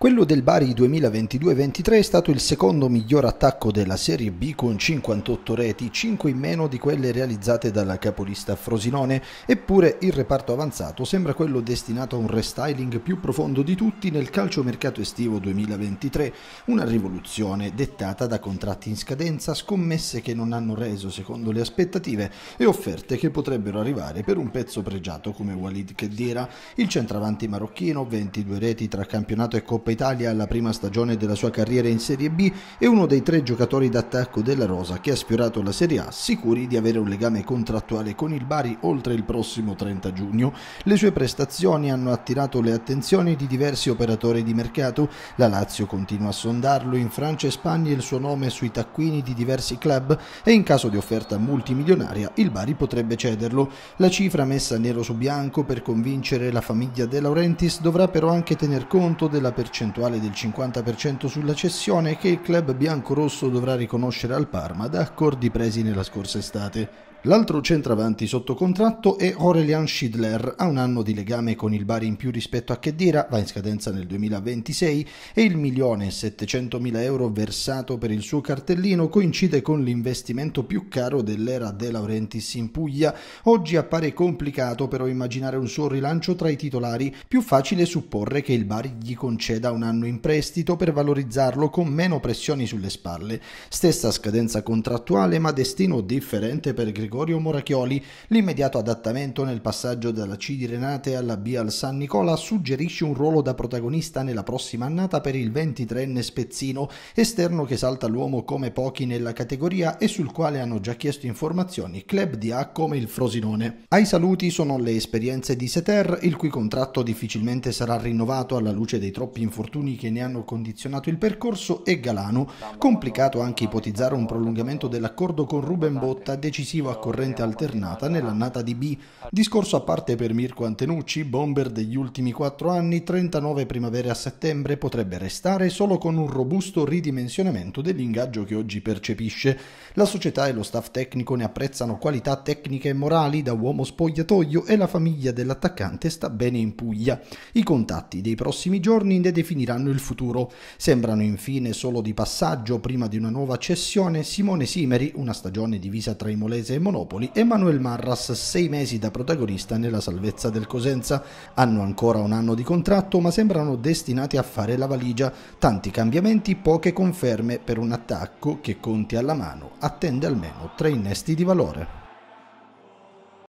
Quello del Bari 2022-23 è stato il secondo miglior attacco della Serie B con 58 reti, 5 in meno di quelle realizzate dalla capolista Frosinone, eppure il reparto avanzato sembra quello destinato a un restyling più profondo di tutti nel calciomercato estivo 2023, una rivoluzione dettata da contratti in scadenza, scommesse che non hanno reso secondo le aspettative e offerte che potrebbero arrivare per un pezzo pregiato come Walid Kedira, il centravanti marocchino, 22 reti tra campionato e Coppa Coppa Italia alla prima stagione della sua carriera in Serie B e uno dei tre giocatori d'attacco della Rosa che ha sfiorato la Serie A, sicuri di avere un legame contrattuale con il Bari oltre il prossimo 30 giugno. Le sue prestazioni hanno attirato le attenzioni di diversi operatori di mercato, la Lazio continua a sondarlo in Francia e Spagna il suo nome è sui taccuini di diversi club e in caso di offerta multimilionaria il Bari potrebbe cederlo. La cifra messa nero su bianco per convincere la famiglia De Laurentiis dovrà però anche tener conto della percezione percentuale del 50% sulla cessione che il club biancorosso dovrà riconoscere al Parma da accordi presi nella scorsa estate. L'altro centravanti sotto contratto è Aurelian Schidler, ha un anno di legame con il Bari in più rispetto a Chedira, va in scadenza nel 2026 e il milione e 700 mila euro versato per il suo cartellino coincide con l'investimento più caro dell'era De Laurentiis in Puglia. Oggi appare complicato però immaginare un suo rilancio tra i titolari, più facile supporre che il Bari gli conceda da un anno in prestito per valorizzarlo con meno pressioni sulle spalle. Stessa scadenza contrattuale ma destino differente per Gregorio Morachioli. L'immediato adattamento nel passaggio dalla C di Renate alla B al San Nicola suggerisce un ruolo da protagonista nella prossima annata per il 23enne Spezzino, esterno che salta l'uomo come pochi nella categoria e sul quale hanno già chiesto informazioni club di A come il Frosinone. Ai saluti sono le esperienze di Seter, il cui contratto difficilmente sarà rinnovato alla luce dei troppi infortuni infortuni che ne hanno condizionato il percorso e Galano, complicato anche ipotizzare un prolungamento dell'accordo con Ruben Botta decisivo a corrente alternata nell'annata di B. Discorso a parte per Mirko Antenucci, bomber degli ultimi 4 anni, 39 primavere a settembre, potrebbe restare solo con un robusto ridimensionamento dell'ingaggio che oggi percepisce. La società e lo staff tecnico ne apprezzano qualità tecniche e morali da uomo spogliatoio e la famiglia dell'attaccante sta bene in Puglia. I contatti dei prossimi giorni ne definiscono definiranno il futuro. Sembrano infine solo di passaggio prima di una nuova cessione Simone Simeri, una stagione divisa tra Imolese e Monopoli, e Manuel Marras, sei mesi da protagonista nella salvezza del Cosenza. Hanno ancora un anno di contratto ma sembrano destinati a fare la valigia. Tanti cambiamenti, poche conferme per un attacco che Conti alla mano attende almeno tre innesti di valore.